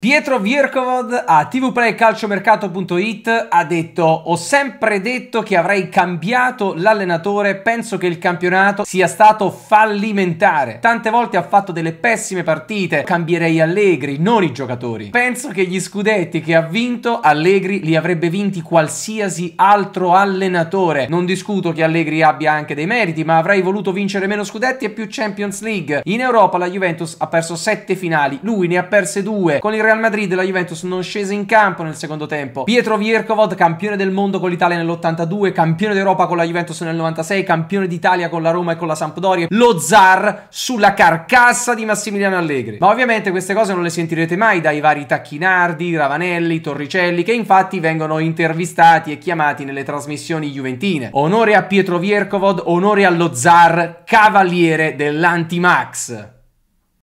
Pietro Vierkovod a tvplaycalciomercato.it ha detto ho sempre detto che avrei cambiato l'allenatore, penso che il campionato sia stato fallimentare. Tante volte ha fatto delle pessime partite, cambierei Allegri, non i giocatori. Penso che gli scudetti che ha vinto Allegri li avrebbe vinti qualsiasi altro allenatore. Non discuto che Allegri abbia anche dei meriti, ma avrei voluto vincere meno scudetti e più Champions League. In Europa la Juventus ha perso 7 finali, lui ne ha perse 2 con il Real Madrid la Juventus non scese in campo nel secondo tempo. Pietro Vierkovod, campione del mondo con l'Italia nell'82, campione d'Europa con la Juventus nel 96, campione d'Italia con la Roma e con la Sampdoria, lo zar sulla carcassa di Massimiliano Allegri. Ma ovviamente queste cose non le sentirete mai dai vari Tacchinardi, Ravanelli, Torricelli, che infatti vengono intervistati e chiamati nelle trasmissioni juventine. Onore a Pietro Vierkovod, onore allo zar, cavaliere dell'antimax.